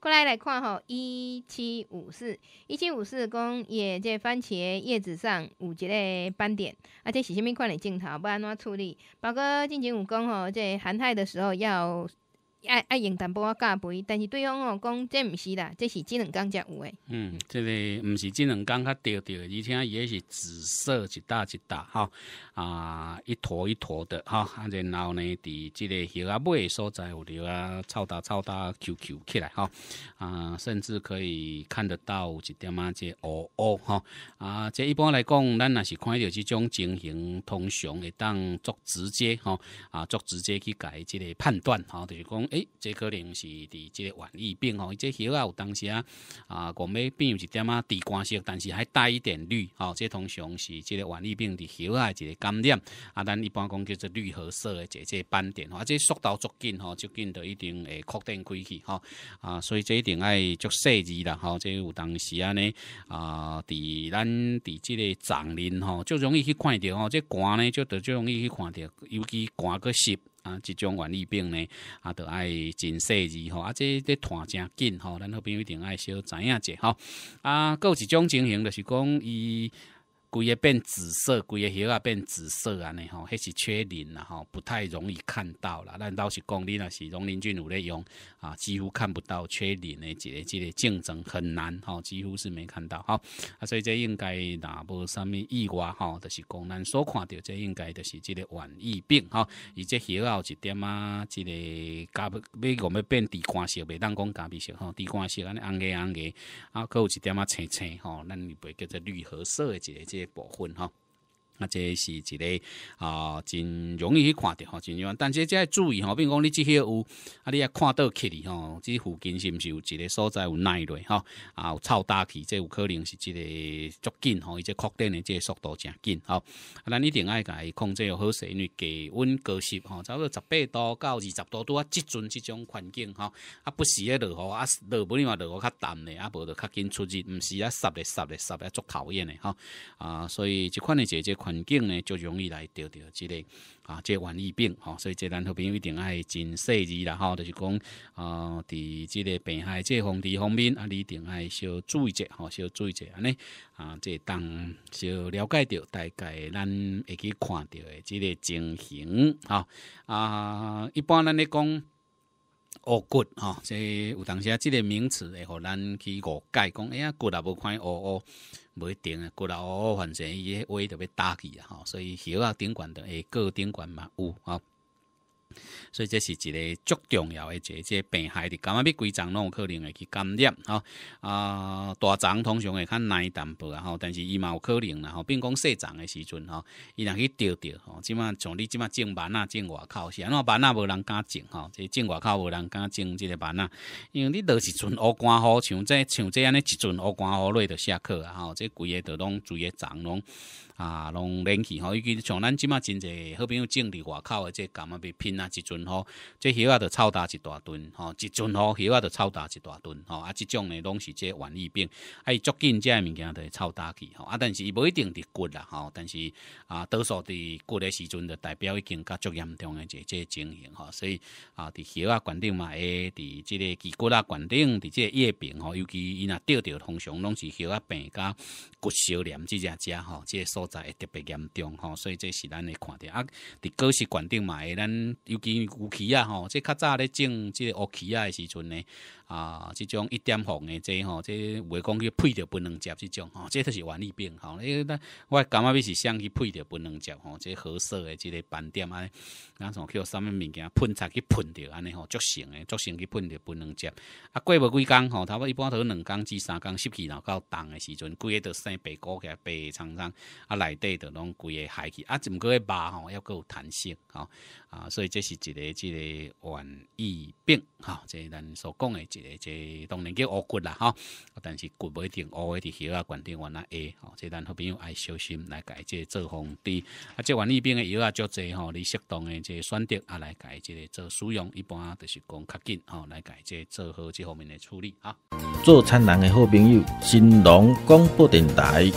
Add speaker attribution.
Speaker 1: 过来来看吼，一七五四，一七五四公也在番茄叶子上五级的斑点，而且是什么样的镜头？不然怎么处理？宝哥进行武功吼，在寒害的时候要。爱爱用淡薄仔咖啡，但是对方哦讲这毋是啦，这是即两工才有诶。嗯，这个毋是即两工较掉掉，而且也是紫色一大一大吼，啊，一坨一坨的哈。然后呢，伫即个血啊尾所在有滴啊，臭大臭大 QQ 起来哈啊，甚至可以看得到一点啊，这乌乌吼，啊，这一般来讲，咱若是看着即种情形通常会当作直接吼，啊，作直接去改即个判断哈，就是讲。诶，这可能是伫即个晚疫病吼，伊这叶啊有当时啊，啊，讲尾变有一点啊，地瓜色，但是还带一点绿，吼，这通常是这个晚疫病伫叶啊一个感染，啊，咱一般讲叫做绿褐色的这这斑点，啊，这速度足紧吼，足紧就一定会扩展开去，吼，啊，所以这一定爱足细致啦，吼，这有当时啊呢，啊，伫咱伫即个藏林吼，就容易去看到哦，这寒呢就得容易去看到，尤其寒个湿。啊，即种原疫病呢，啊，都爱真细致吼，啊，这这团真紧吼，咱好朋友一定爱小知影者吼，啊，有一种情形就是讲伊。规个变紫色，规个叶啊变紫色安尼吼，迄是缺磷啦吼，不太容易看到啦。咱倒是讲你若是农林局有咧用啊，几乎看不到缺磷的，一个即个竞争很难吼，几乎是没看到哈啊。所以这应该若无啥物意外吼，就是讲咱所看到，这应该就是即个晚疫病伊以叶血有一点啊，即个加要我们变地瓜色，袂当讲加皮色吼，地瓜安尼红个红个啊，还有一点啊青青吼，咱袂叫做绿褐色的一个即。保护群哈。啊，这是一个啊，真容易去看到吼，真容易。但是这要注意吼，比如讲你这些有啊，你也看到起哩吼，这附近是不是有一个所在有耐一类啊，有臭大气，这有可能是这个足紧吼，而个扩展的这速度真紧吼。啊，咱一定要甲伊控制好势，因为低温高湿吼，差不多十八度到二十度啊，即阵即种环境哈，啊，不时的落雨啊，落不哩嘛落雨较淡的，啊，无落较紧出日，毋时啊，湿的湿的湿的足讨厌的哈啊，所以这款的就这款。环境呢就容易来得得即个啊，即、个玩意病吼。所以这咱好朋友一定爱真细致啦吼，就是讲啊，伫即个病害个防治方面啊，你一定爱小注意者吼，小注意者安尼啊，即、个当小了解到大概咱会去看的即个情形哈啊，一般咱咧讲恶骨吼，所以有当啊，即个名词会互咱去误解讲，哎呀骨啊无看恶恶。一定啊，骨老反正伊迄位特别大起啊，吼，所以摇啊顶管的，诶，各顶管嘛有啊。所以这是一个足重要的一个病害，的感染病规章，拢有可能会去感染啊。啊，大肠通常会较耐淡薄啊，吼，但是伊嘛有可能啦，吼，并讲细肠的时阵吼，伊能去钓钓吼。即马像你即马种板啊，种外口是，安怎板仔无人敢种，吼，即种外口无人敢种这个板啊，因为你都时阵乌关好，像这像这样尼一阵乌关好落的下课啊，吼，即规个都拢水个长拢啊，拢冷气吼，尤其像咱即马真侪好朋友种伫外口的即感冒病品啊！一阵吼，这血啊都超大，一大吨吼，一阵吼血啊都超大，一大吨吼啊！即种嘞拢是这软疫病，啊，伊足紧这物件会超大去，吼啊！但是伊无一定伫骨啦吼，但是啊，多数伫骨嘞时阵就代表已经较足严重个这这情形吼，所以啊，伫血啊管顶嘛，会伫即个脊骨啦管顶，伫即个叶柄吼，尤其伊若钓掉通常拢是血啊病加骨小连即只只吼，即、这所在会特别严重吼，所以这是咱会看到啊，伫高息管顶嘛，会咱。尤其有企啊，吼，即较早咧种即个乌企啊诶时阵呢。啊，即种一点红的这吼，这未讲去配着不能接，这种吼，这都是变异病吼。因那我感觉你是想去配着不能接吼，这好色的这个斑点安，尼，然后去什么物件喷擦去喷着安尼吼，足成的足成去喷着不能接。啊，过不几工吼，差不一般都两工至三工湿气然后到冻的时阵，规个都生白起来，白苍苍，啊内底都拢规个害气，啊整个以肉吼？要够弹性，吼。啊，所以这是一个这个变异病，哈，这咱所讲的即当然叫乌骨啦，哈！但是骨不一定恶的血啊，关键原来下吼，即咱好朋友爱小心来改即做防滴，啊，即原里边的药啊，足多吼，你适当的即选择啊来改即做使用，一般都是讲较紧，吼来改即做好这方面的处理。啊。做餐人的好朋友，新郎广播电台。